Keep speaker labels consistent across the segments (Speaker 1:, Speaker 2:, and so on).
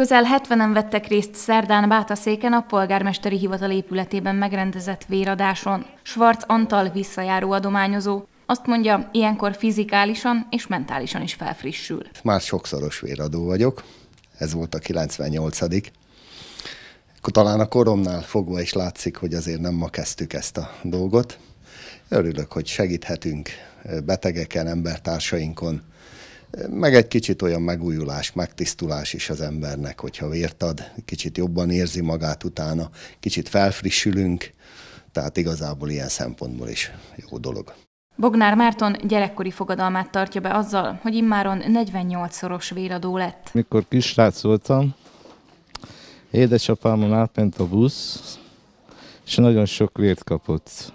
Speaker 1: Közel 70-en vettek részt szerdán Bátaszéken a polgármesteri hivatal épületében megrendezett véradáson. Schwarz Antal visszajáró adományozó. Azt mondja, ilyenkor fizikálisan és mentálisan is felfrissül.
Speaker 2: Már sokszoros véradó vagyok, ez volt a 98 akkor Talán a koromnál fogva is látszik, hogy azért nem ma kezdtük ezt a dolgot. Örülök, hogy segíthetünk betegeken, embertársainkon, meg egy kicsit olyan megújulás, megtisztulás is az embernek, hogyha vért ad, kicsit jobban érzi magát utána, kicsit felfrissülünk, tehát igazából ilyen szempontból is jó dolog.
Speaker 1: Bognár Márton gyerekkori fogadalmát tartja be azzal, hogy immáron 48-szoros véradó lett.
Speaker 3: Mikor kisrác voltam, édesapámon átment a busz, és nagyon sok vért kapott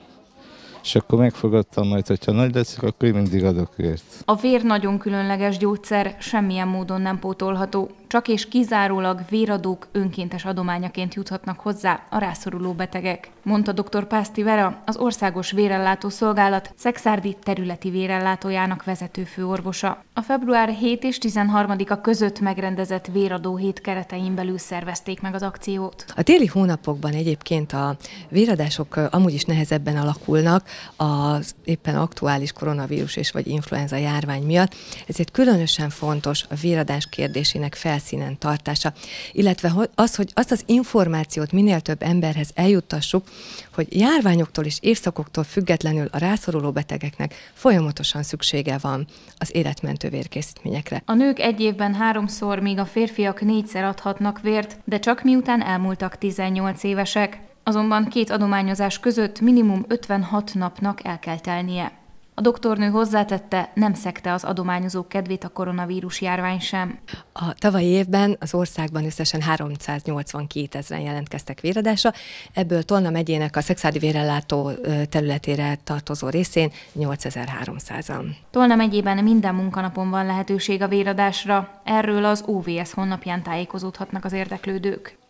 Speaker 3: és akkor megfogadtam majd, hogyha nagy leszek, akkor én mindig adok vért.
Speaker 1: A vér nagyon különleges gyógyszer, semmilyen módon nem pótolható, csak és kizárólag véradók önkéntes adományaként juthatnak hozzá a rászoruló betegek, mondta dr. Pászti Vera, az Országos Vérellátó Szolgálat Szexárdi területi vérellátójának vezető főorvosa. A február 7 és 13-a között megrendezett véradó hét keretein belül szervezték meg az akciót.
Speaker 4: A téli hónapokban egyébként a véradások amúgy is nehezebben alakulnak, az éppen aktuális koronavírus és vagy influenza járvány miatt, ezért különösen fontos a véradás kérdésének felszínen tartása, illetve az, hogy azt az információt minél több emberhez eljuttassuk, hogy járványoktól és évszakoktól függetlenül a rászoruló betegeknek folyamatosan szüksége van az életmentő vérkészítményekre.
Speaker 1: A nők egy évben háromszor, míg a férfiak négyszer adhatnak vért, de csak miután elmúltak 18 évesek. Azonban két adományozás között minimum 56 napnak el kell telnie. A doktornő hozzátette, nem
Speaker 4: szekte az adományozók kedvét a koronavírus járvány sem. A tavalyi évben az országban összesen 382 ezeren jelentkeztek véradásra, ebből Tolna megyének a szexádi vérellátó területére tartozó részén 8300-an.
Speaker 1: Tolna megyében minden munkanapon van lehetőség a véradásra, erről az OVS honlapján tájékozódhatnak az érdeklődők.